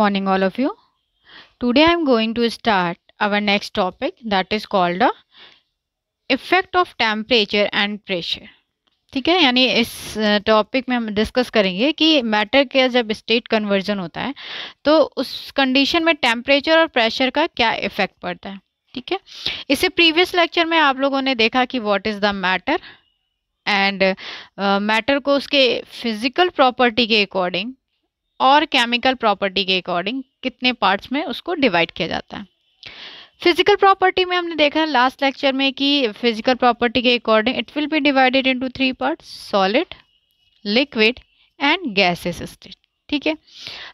morning all of you today am going to start our next topic that is called the effect of temperature and pressure ठीक है यानी इस topic में हम discuss करेंगे कि मैटर का जब स्टेट कन्वर्जन होता है तो उस कंडीशन में टेम्परेचर और प्रेशर का क्या इफेक्ट पड़ता है ठीक है इससे प्रीवियस लेक्चर में आप लोगों ने देखा कि what is the matter and matter को उसके फिजिकल प्रॉपर्टी के अकॉर्डिंग और केमिकल प्रॉपर्टी के अकॉर्डिंग कितने पार्ट्स में उसको डिवाइड किया जाता है फिजिकल प्रॉपर्टी में हमने देखा लास्ट लेक्चर में कि फिजिकल प्रॉपर्टी के according it will be divided into three parts solid liquid and gases state ठीक है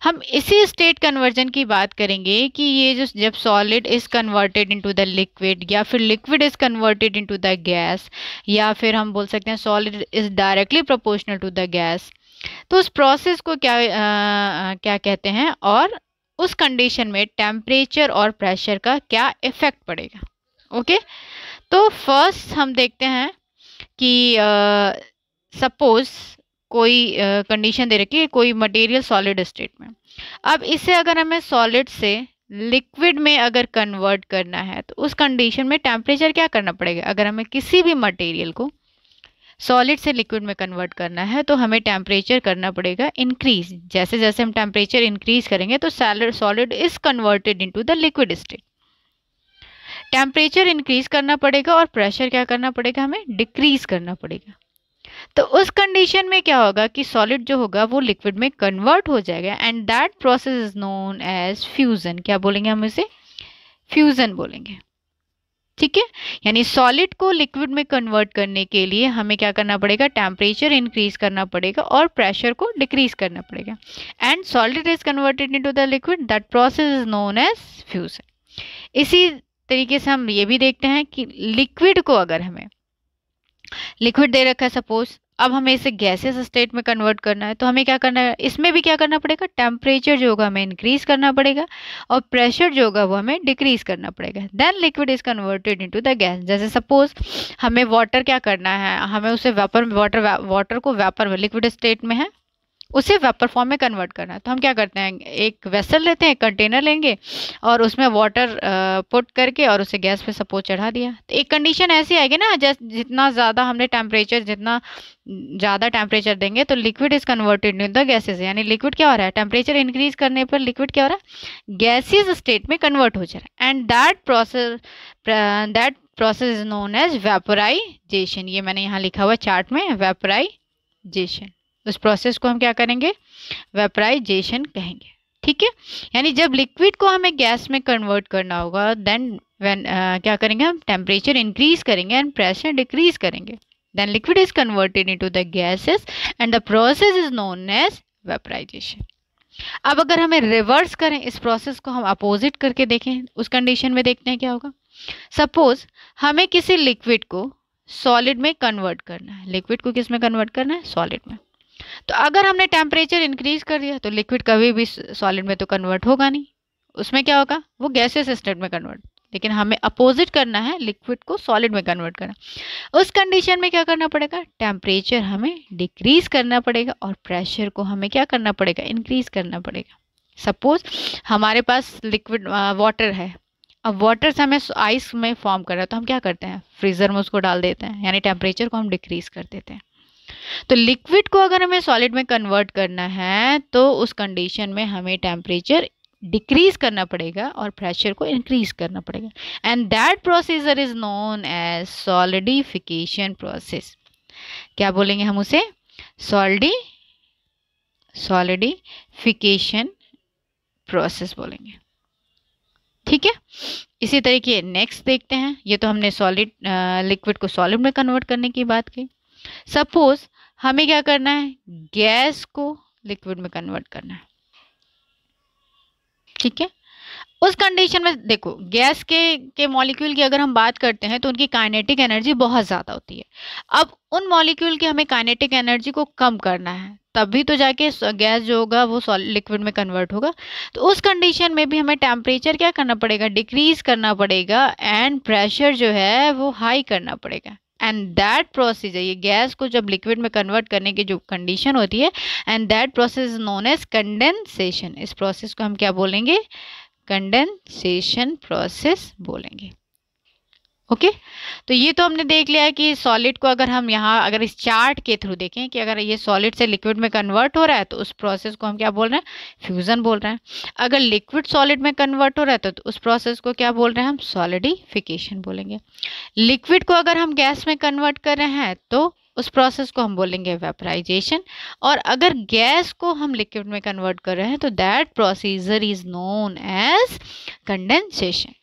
हम इसी स्टेट कन्वर्जन की बात करेंगे कि ये जो जब solid is converted into the liquid या फिर liquid is converted into the gas या फिर हम बोल सकते हैं solid is directly proportional to the gas तो उस प्रोसेस को क्या आ, क्या कहते हैं और उस कंडीशन में टेम्परेचर और प्रेशर का क्या इफ़ेक्ट पड़ेगा ओके तो फर्स्ट हम देखते हैं कि सपोज़ कोई कंडीशन दे रखी है कोई मटेरियल सॉलिड स्टेट में अब इसे अगर हमें सॉलिड से लिक्विड में अगर कन्वर्ट करना है तो उस कंडीशन में टेम्परेचर क्या करना पड़ेगा अगर हमें किसी भी मटेरियल को सॉलिड से लिक्विड में कन्वर्ट करना है तो हमें टेम्परेचर करना पड़ेगा इंक्रीज जैसे जैसे हम टेम्परेचर इंक्रीज करेंगे तो solid is converted into the liquid state temperature increase करना पड़ेगा और प्रेशर क्या करना पड़ेगा हमें डिक्रीज करना पड़ेगा तो उस कंडीशन में क्या होगा कि सॉलिड जो होगा वो लिक्विड में कन्वर्ट हो जाएगा and that process is known as fusion क्या बोलेंगे हम इसे फ्यूज़न बोलेंगे ठीक है यानी सॉलिड को लिक्विड में कन्वर्ट करने के लिए हमें क्या करना पड़ेगा टेम्परेचर इंक्रीज करना पड़ेगा और प्रेशर को डिक्रीज करना पड़ेगा and solid is converted into the liquid that process is known as fusion इसी तरीके से हम ये भी देखते हैं कि लिक्विड को अगर हमें लिक्विड दे रखा है सपोज अब हमें इसे गैसेस स्टेट में कन्वर्ट करना है तो हमें क्या करना है इसमें भी क्या करना पड़ेगा टेम्परेचर जो होगा हमें इंक्रीज करना पड़ेगा और प्रेशर जो होगा वो हमें डिक्रीज करना पड़ेगा then liquid is converted into the gas जैसे सपोज हमें वाटर क्या करना है हमें उसे वेपर वाटर वाटर को वेपर में लिक्विड स्टेट में है उसे वेपर फॉर्म में कन्वर्ट करना है तो हम क्या करते हैं एक वेसल लेते हैं कंटेनर लेंगे और उसमें वाटर पुट करके और उसे गैस पे सपोज चढ़ा दिया तो एक कंडीशन ऐसी आएगी ना जैस जितना ज़्यादा हमने टेम्परेचर जितना ज़्यादा टेम्परेचर देंगे तो liquid is converted in the gases यानी लिक्विड क्या हो रहा है टेम्परेचर इंक्रीज करने पर लिक्विड क्या हो रहा है गैसेज स्टेट में कन्वर्ट हो जा रहा है and that process that process is known as vaporisation ये मैंने यहाँ लिखा हुआ चार्ट में वेपराइजेशन उस प्रोसेस को हम क्या करेंगे वेपराइजेशन कहेंगे ठीक है यानी जब लिक्विड को हमें गैस में कन्वर्ट करना होगा देन uh, क्या करेंगे हम टेम्परेचर इंक्रीज करेंगे एंड प्रेशर डिक्रीज करेंगे then liquid is converted into the gases and the process is known as vaporisation अब अगर हमें रिवर्स करें इस प्रोसेस को हम अपोजिट करके देखें उस कंडीशन में देखते हैं क्या होगा सपोज हमें किसी लिक्विड को सॉलिड में कन्वर्ट करना है लिक्विड को किस में कन्वर्ट करना है सॉलिड में तो अगर हमने टेम्परेचर इंक्रीज कर दिया तो लिक्विड कभी भी सॉलिड में तो कन्वर्ट होगा नहीं उसमें क्या होगा वो गैसेस स्टेट में कन्वर्ट लेकिन हमें अपोजिट करना है लिक्विड को सॉलिड में कन्वर्ट करना उस कंडीशन में क्या करना पड़ेगा टेम्परेचर हमें डिक्रीज करना पड़ेगा और प्रेशर को हमें क्या करना पड़ेगा इंक्रीज करना पड़ेगा सपोज हमारे पास लिक्विड वाटर है अब वाटर से हमें आइस में फॉर्म कर रहा है तो हम क्या करते हैं फ्रीज़र में उसको डाल देते हैं यानी टेम्परेचर को हम डिक्रीज कर देते हैं तो लिक्विड को अगर हमें सॉलिड में कन्वर्ट करना है तो उस कंडीशन में हमें टेम्परेचर डिक्रीज करना पड़ेगा और प्रेशर को इंक्रीज करना पड़ेगा and that procedure is known as solidification process क्या बोलेंगे हम उसे सॉलिडी सॉलिडिफिकेशन प्रोसेस बोलेंगे ठीक है इसी तरीके नेक्स्ट देखते हैं ये तो हमने सॉलिड लिक्विड को सॉलिड में कन्वर्ट करने की बात की सपोज हमें क्या करना है गैस को लिक्विड में कन्वर्ट करना है ठीक है उस कंडीशन में देखो गैस के के मॉलिक्यूल की अगर हम बात करते हैं तो उनकी काइनेटिक एनर्जी बहुत ज़्यादा होती है अब उन मॉलिक्यूल की हमें काइनेटिक एनर्जी को कम करना है तभी तो जाके गैस जो होगा वो लिक्विड में कन्वर्ट होगा तो उस कंडीशन में भी हमें टेम्परेचर क्या करना पड़ेगा डिक्रीज करना पड़ेगा एंड प्रेशर जो है वो हाई करना पड़ेगा एंड दैट प्रोसेस है ये गैस को जब लिक्विड में कन्वर्ट करने की जो कंडीशन होती है and that process is known as condensation इस प्रोसेस को हम क्या बोलेंगे कंडेंसेशन प्रोसेस बोलेंगे ओके तो ये तो हमने देख लिया है कि सॉलिड को अगर हम यहाँ अगर इस चार्ट के थ्रू देखें कि अगर ये सॉलिड से लिक्विड में कन्वर्ट हो रहा है तो उस प्रोसेस को हम क्या बोल रहे हैं फ्यूज़न बोल रहे हैं अगर लिक्विड सॉलिड में कन्वर्ट हो रहा है तो, तो उस प्रोसेस को क्या बोल रहे हैं हम सॉलिडिफिकेशन बोलेंगे लिक्विड को अगर हम गैस में कन्वर्ट कर रहे हैं तो उस प्रोसेस को हम बोलेंगे वेपराइजेशन और अगर गैस को हम लिक्विड में कन्वर्ट कर रहे हैं तो that procedure is known as condensation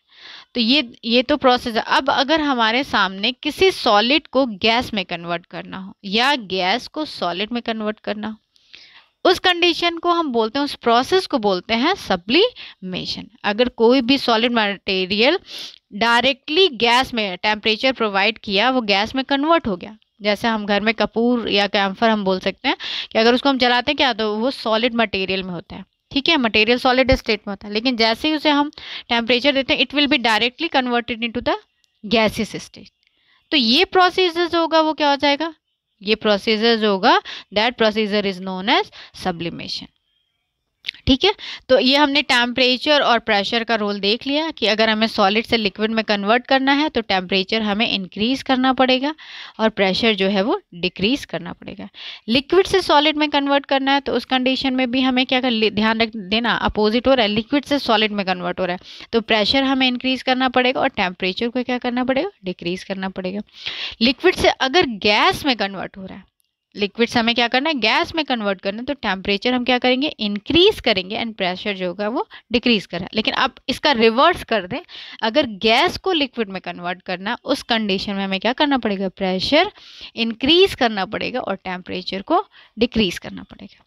तो ये ये तो प्रोसेस है अब अगर हमारे सामने किसी सॉलिड को गैस में कन्वर्ट करना हो या गैस को सॉलिड में कन्वर्ट करना हो उस कंडीशन को हम बोलते हैं उस प्रोसेस को बोलते हैं सब्लीमेशन अगर कोई भी सॉलिड मटेरियल डायरेक्टली गैस में टेम्परेचर प्रोवाइड किया वो गैस में कन्वर्ट हो गया जैसे हम घर में कपूर या कैम्फर हम बोल सकते हैं कि अगर उसको हम जलाते हैं क्या तो वो सॉलिड मटेरियल में होता है ठीक है मटेरियल सॉलिड स्टेट में होता है लेकिन जैसे ही उसे हम टेम्परेचर देते हैं it will be directly converted into the gases state तो ये प्रोसीजर जो होगा वो क्या हो जाएगा ये प्रोसीजर जो होगा that procedure is known as sublimation ठीक है तो ये हमने टेम्परेचर और प्रेशर का रोल देख लिया कि अगर हमें सॉलिड से लिक्विड में कन्वर्ट करना है तो टेम्परेचर हमें इंक्रीज़ करना पड़ेगा और प्रेशर जो है वो डिक्रीज़ करना पड़ेगा लिक्विड से सॉलिड में कन्वर्ट करना है तो उस कंडीशन में भी हमें क्या कर ध्यान रख देना अपोजिट हो रहा है लिक्विड से सॉलिड में कन्वर्ट हो रहा है तो प्रेशर हमें इंक्रीज़ करना पड़ेगा और टेम्परेचर को क्या करना पड़ेगा डिक्रीज़ करना पड़ेगा लिक्विड से अगर गैस में कन्वर्ट हो रहा है लिक्विड से हमें क्या करना है गैस में कन्वर्ट करना है तो टेम्परेचर हम क्या करेंगे इंक्रीज करेंगे एंड प्रेशर जो होगा वो डिक्रीज करा लेकिन अब इसका रिवर्स कर दें अगर गैस को लिक्विड में कन्वर्ट करना है उस कंडीशन में हमें क्या करना पड़ेगा प्रेशर इंक्रीज करना पड़ेगा और टेम्परेचर को डिक्रीज करना पड़ेगा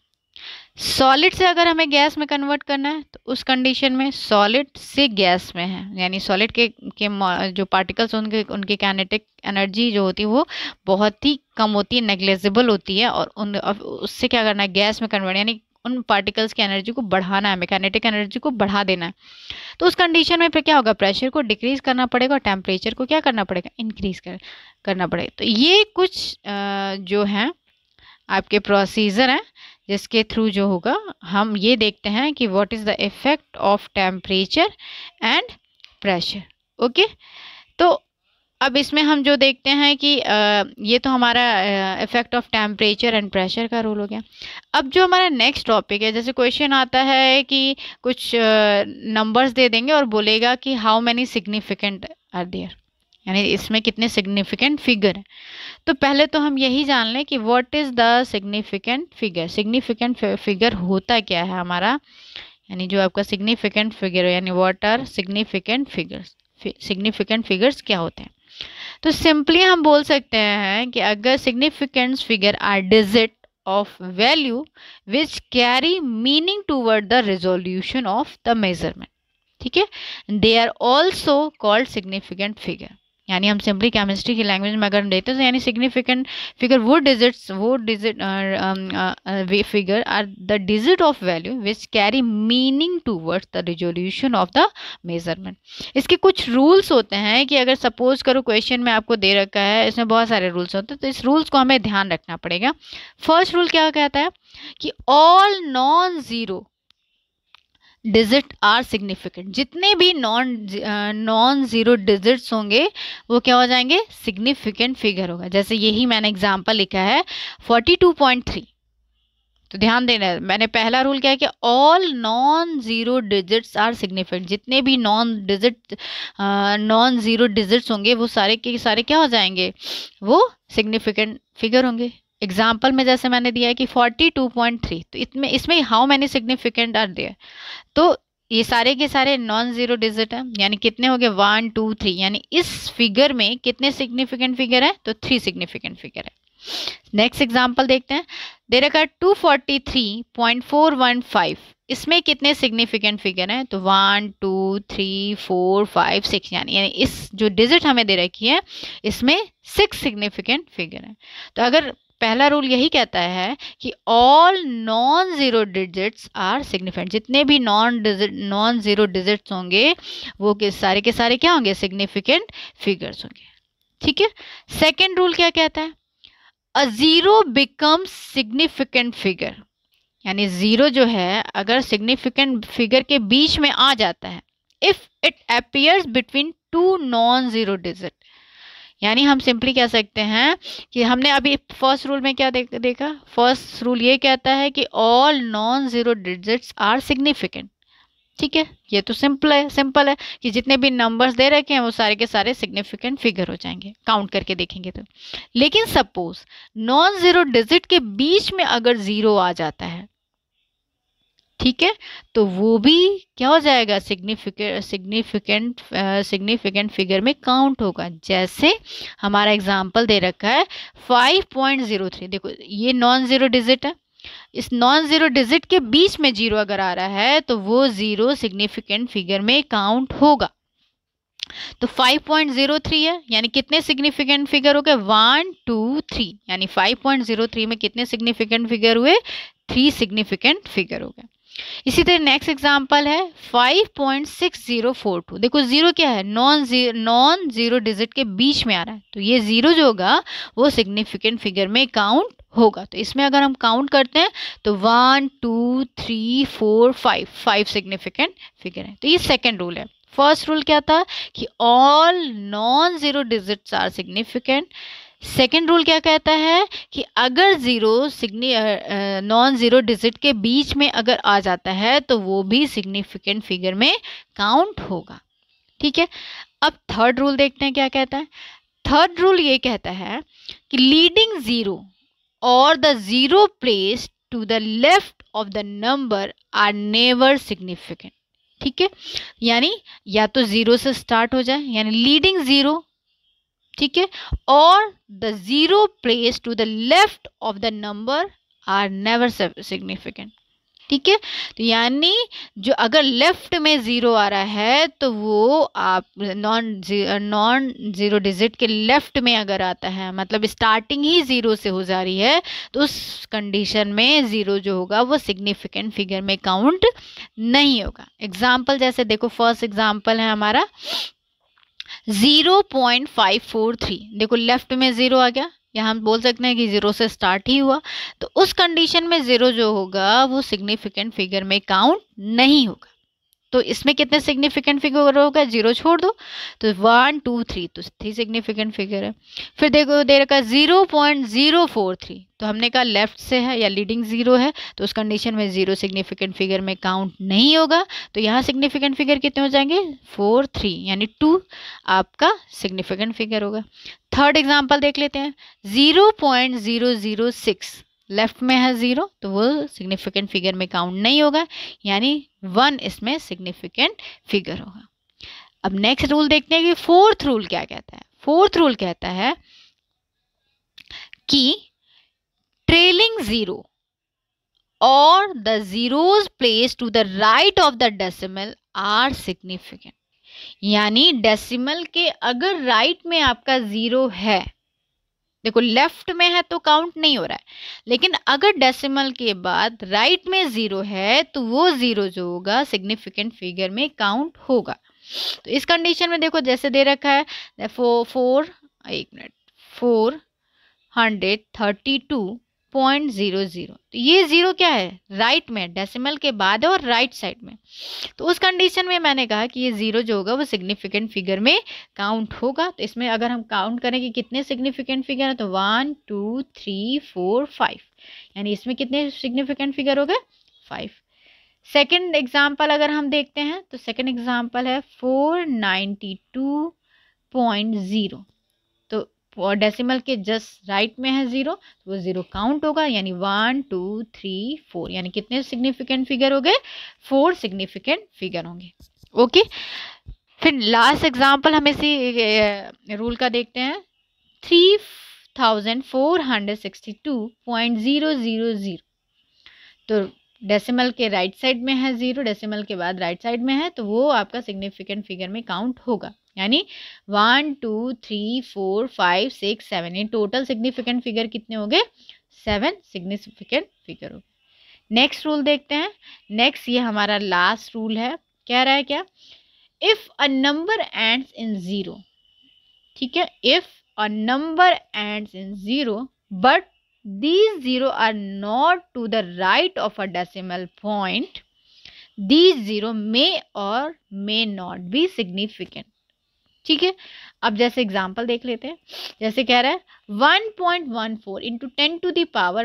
सॉलिड से अगर हमें गैस में कन्वर्ट करना है तो उस कंडीशन में सॉलिड से गैस में है यानी सॉलिड के के जो पार्टिकल्स उनके उनकी कैनेटिक एनर्जी जो होती है वो बहुत ही कम होती है नेग्लेजिबल होती है और उन उससे क्या करना है गैस में कन्वर्ट यानी उन पार्टिकल्स की एनर्जी को बढ़ाना है मैकेनेटिक एनर्जी को बढ़ा देना है तो उस कंडीशन में फिर क्या होगा प्रेशर को डिक्रीज करना पड़ेगा और टेम्परेचर को क्या करना पड़ेगा इंक्रीज कर, करना पड़ेगा तो ये कुछ जो हैं आपके प्रोसीजर हैं जिसके थ्रू जो होगा हम ये देखते हैं कि what is the effect of temperature and pressure okay तो अब इसमें हम जो देखते हैं कि आ, ये तो हमारा effect of temperature and pressure का रोल हो गया अब जो हमारा नेक्स्ट टॉपिक है जैसे क्वेश्चन आता है कि कुछ नंबर्स दे देंगे और बोलेगा कि how many significant are there यानी इसमें कितने सिग्निफिकेंट फिगर हैं तो पहले तो हम यही जान लें कि what is the significant figure significant figure होता क्या है हमारा यानी जो आपका सिग्निफिकेंट फिगर है यानी what are significant figures significant figures क्या होते हैं तो सिंपली हम बोल सकते हैं कि अगर significant figure are digit of value which carry meaning toward the resolution of the measurement ठीक है they are also called significant figure यानी हम सिंपली केमिस्ट्री की लैंग्वेज में अगर हम देखते हैं तो यानी सिग्निफिकेंट फिगर वो डिजिट्स वो digit figure are the digit of value which carry meaning towards the resolution of the measurement इसके कुछ रूल्स होते हैं कि अगर सपोज करो क्वेश्चन में आपको दे रखा है इसमें बहुत सारे रूल्स होते हैं तो इस रूल्स को हमें ध्यान रखना पड़ेगा फर्स्ट रूल क्या कहता है कि all non zero digit are significant जितने भी नॉन नॉन ज़ीरो डिजिट्स होंगे वो क्या हो जाएंगे सिग्निफिकेंट फिगर होगा जैसे यही मैंने एग्जांपल लिखा है फोर्टी टू पॉइंट थ्री तो ध्यान देना है मैंने पहला रूल क्या है कि all non zero digits are significant जितने भी non digit non zero digits होंगे वो सारे के सारे क्या हो जाएंगे वो सिग्निफिकेंट फिगर होंगे एग्जाम्पल में जैसे मैंने दिया है कि 42.3 तो इसमें इसमें how many significant are there तो ये सारे के सारे नॉन जीरो डिजिट हैं यानी कितने हो गए वन टू थ्री यानी इस फिगर में कितने सिग्निफिकेंट फिगर है तो थ्री सिग्निफिकेंट फिगर है नेक्स्ट एग्जाम्पल देखते हैं देर अगर two forty three point four one five इसमें कितने सिग्निफिकेंट फिगर हैं तो one two three four five six यानी यानी इस जो डिजिट हमें दे रखी है इसमें सिक्स सिग्निफिकेंट फिगर है तो अगर पहला रूल यही कहता है कि all non zero digits are significant जितने भी non digit non zero digits होंगे वो के सारे के सारे क्या होंगे सिग्निफिकेंट फिगर्स होंगे ठीक है सेकेंड रूल क्या कहता है a zero becomes significant figure यानी ज़ीरो जो है अगर सिग्निफिकेंट फिगर के बीच में आ जाता है if it appears between two non zero digit यानी हम सिंपली कह सकते हैं कि हमने अभी फर्स्ट रूल में क्या देखा फर्स्ट रूल ये कहता है कि all non zero digits are significant ठीक है ये तो सिंपल है सिंपल है कि जितने भी नंबर्स दे रखे हैं वो सारे के सारे सिग्निफिकेंट फिगर हो जाएंगे काउंट करके देखेंगे तो लेकिन सपोज नॉन ज़ीरो डिजिट के बीच में अगर ज़ीरो आ जाता है ठीक है तो वो भी क्या हो जाएगा सिग्निफिकेंट सिग्निफिकेंट सिग्निफिकेंट फिगर में काउंट होगा जैसे हमारा एग्जाम्पल दे रखा है 5.03 देखो ये नॉन ज़ीरो डिजिट है इस नॉन ज़ीरो डिजिट के बीच में जीरो अगर आ रहा है तो वो ज़ीरो सिग्निफिकेंट फिगर में काउंट होगा तो 5.03 है यानी कितने सिग्निफिकेंट फिगर हो गए वन टू थ्री यानी 5.03 में कितने सिग्निफिकेंट फिगर हुए थ्री सिग्निफिकेंट फिगर हो गए इसी तरह नेक्स्ट एग्जांपल है 5.6042 देखो ज़ीरो क्या है non zero non zero digit के बीच में आ रहा है तो ये ज़ीरो जो होगा वो सिग्निफिकेंट फिगर में काउंट होगा तो इसमें अगर हम काउंट करते हैं तो one two three four five five significant figure है तो ये सेकेंड रूल है फर्स्ट रूल क्या था कि all non zero digits are significant second rule क्या कहता है कि अगर ज़ीरो सिग्नि नॉन ज़ीरो डिजिट के बीच में अगर आ जाता है तो वो भी सिग्निफिकेंट फिगर में काउंट होगा ठीक है अब थर्ड रूल देखते हैं क्या कहता है थर्ड रूल ये कहता है कि लीडिंग ज़ीरो और the zero place to the left of the number are never significant ठीक है यानी या तो ज़ीरो से स्टार्ट हो जाए यानी लीडिंग ज़ीरो ठीक है और the zero place to the left of the number are never significant ठीक है तो यानी जो अगर लेफ्ट में ज़ीरो आ रहा है तो वो आप नॉन नॉन ज़ीरो डिजिट के लेफ्ट में अगर आता है मतलब स्टार्टिंग ही ज़ीरो से हो जा रही है तो उस कंडीशन में ज़ीरो जो होगा वो सिग्निफिकेंट फिगर में काउंट नहीं होगा एग्ज़ाम्पल जैसे देखो फर्स्ट एग्ज़ाम्पल है हमारा zero point five four three देखो लेफ्ट में ज़ीरो आ गया यहाँ हम बोल सकते हैं कि ज़ीरो से स्टार्ट ही हुआ तो उस कंडीशन में ज़ीरो जो होगा वो सिग्निफिकेंट फिगर में काउंट नहीं होगा तो इसमें कितने सिग्निफिकेंट फिगर होगा जीरो छोड़ दो तो वन टू थ्री तो थ्री सिग्निफिकेंट फिगर है फिर देखो दे रखा zero point zero four three तो हमने कहा लेफ्ट से है या लीडिंग जीरो है तो उस कंडीशन में जीरो सिग्निफिकेंट फिगर में काउंट नहीं होगा तो यहाँ सिग्निफिकेंट फिगर कितने हो जाएंगे फोर थ्री यानी टू आपका सिग्निफिकेंट फिगर होगा थर्ड एग्जाम्पल देख लेते हैं zero point zero zero six left में है ज़ीरो तो वो सिग्निफिकेंट फिगर में काउंट नहीं होगा यानी वन इसमें सिग्निफिकेंट फिगर होगा अब नेक्स्ट रूल देखते हैं कि फोर्थ रूल क्या कहता है फोर्थ रूल कहता है कि ट्रेलिंग ज़ीरो और the zeros place to the right of the decimal are significant यानी डेसिमल के अगर राइट right में आपका ज़ीरो है देखो लेफ्ट में है तो काउंट नहीं हो रहा है लेकिन अगर डेसिमल के बाद राइट right में ज़ीरो है तो वो ज़ीरो जो होगा सिग्निफिकेंट फिगर में काउंट होगा तो इस कंडीशन में देखो जैसे दे रखा है फो फोर एक minute four hundred thirty two point zero zero तो ये जीरो क्या है राइट right में डेसिमल के बाद है और राइट right साइड में तो उस कंडीशन में मैंने कहा कि ये जीरो जो होगा वो सिग्निफिकेंट फिगर में काउंट होगा तो इसमें अगर हम काउंट करें कि कितने सिग्निफिकेंट फिगर हैं तो one two three four five यानी इसमें कितने सिग्निफिकेंट फिगर हो गए फाइव सेकेंड एग्जाम्पल अगर हम देखते हैं तो सेकेंड एग्जाम्पल है four ninety two point zero decimal के जस्ट राइट में है ज़ीरो तो वो ज़ीरो काउंट होगा यानी वन टू थ्री फोर यानी कितने सिग्निफिकेंट फिगर हो गए फोर सिग्निफिकेंट फिगर होंगे ओके फिर लास्ट एग्जांपल हम इसी रूल का देखते हैं three thousand four hundred sixty two point zero zero zero तो डेसिमल के राइट right साइड में है ज़ीरो डेसिमल के बाद राइट right साइड में है तो वो आपका सिग्निफिकेंट फिगर में काउंट होगा यानी one two three four five six seven ये टोटल सिग्निफिकेंट फिगर कितने हो गए सेवन सिग्निफिकेंट फिगर हो गए नेक्स्ट रूल देखते हैं नेक्स्ट ये हमारा लास्ट रूल है कह रहा है क्या if a number ends in zero ठीक है if a number ends in zero but these zero are not to the right of a decimal point these zero may और मे नॉट बी सिग्निफिकेंट ठीक है अब जैसे example देख लेते हैं जैसे कह रहा है one point one four into ten to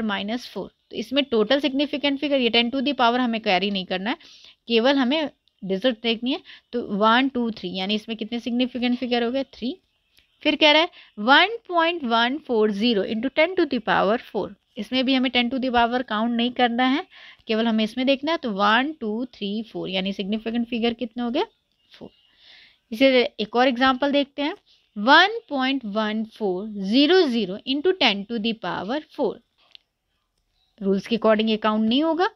minus four तो इसमें टोटल सिग्निफिकेंट फिगर ये टेन टू दावर हमें कैरी नहीं करना है केवल हमें डिजिट देखनी है तो वन टू थ्री यानी इसमें कितने सिग्निफिकेंट फिगर हो गए थ्री फिर कह रहा है one point one four zero into ten to power four इसमें भी हमें टेन टू दावर काउंट नहीं करना है केवल हमें इसमें देखना है तो वन टू थ्री फोर यानी सिग्निफिकेंट फिगर कितने हो गए फोर इसे एक और एग्जाम्पल देखते हैं one point one four zero zero into ten to the power four rules के अकॉर्डिंग अकाउंट नहीं होगा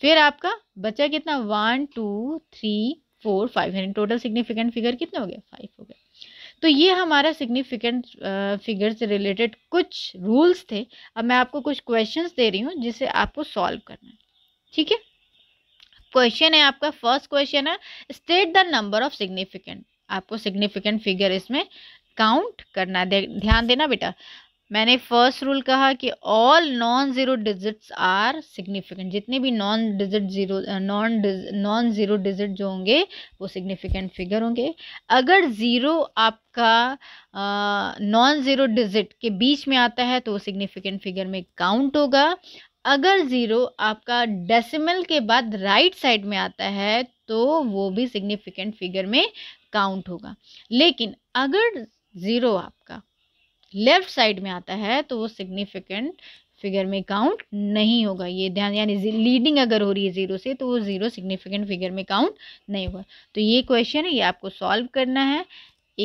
फिर आपका बचा कितना one two three four five यानी टोटल सिग्निफिकेंट फिगर कितने हो गए फाइव हो गए तो ये हमारा सिग्निफिकेंट फिगर से रिलेटेड कुछ रूल्स थे अब मैं आपको कुछ क्वेश्चंस दे रही हूँ जिसे आपको सॉल्व करना है ठीक है क्वेश्चन है आपका फर्स्ट क्वेश्चन है state the number of significant आपको सिग्निफिकेंट फिगर इसमें काउंट करना है ध्यान देना बेटा मैंने फर्स्ट रूल कहा कि all non zero digits are significant जितने भी non digit zero non non zero digit जो होंगे वो सिग्निफिकेंट फिगर होंगे अगर ज़ीरो आपका नॉन ज़ीरो डिजिट के बीच में आता है तो वो सिग्निफिकेंट फिगर में काउंट होगा अगर ज़ीरो आपका डेसिमल के बाद राइट right साइड में आता है तो वो भी सिग्निफिकेंट फिगर में काउंट होगा लेकिन अगर ज़ीरो आपका लेफ्ट साइड में आता है तो वो सिग्निफिकेंट फिगर में काउंट नहीं होगा ये ध्यान यानी लीडिंग अगर हो रही है ज़ीरो से तो वो ज़ीरो सिग्निफिकेंट फिगर में काउंट नहीं होगा तो ये क्वेश्चन है ये आपको सॉल्व करना है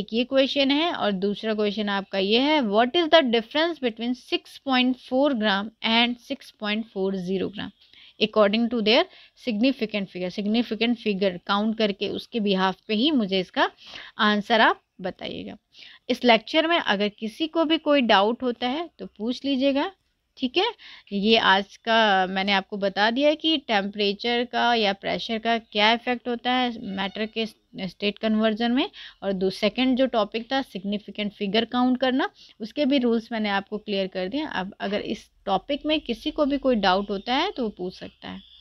एक ये क्वेश्चन है और दूसरा क्वेश्चन आपका ये है what is the difference between 6.4 gram and 6.40 gram according to their significant figure significant figure count करके उसके बिहाफ पे ही मुझे इसका आंसर आप बताइएगा इस लेक्चर में अगर किसी को भी कोई डाउट होता है तो पूछ लीजिएगा ठीक है ये आज का मैंने आपको बता दिया कि टेम्परेचर का या प्रेशर का क्या इफ़ेक्ट होता है मैटर के स्टेट कन्वर्जन में और दो सेकेंड जो टॉपिक था सिग्निफिकेंट फिगर काउंट करना उसके भी रूल्स मैंने आपको क्लियर कर दिए अब अगर इस टॉपिक में किसी को भी कोई डाउट होता है तो वो पूछ सकता है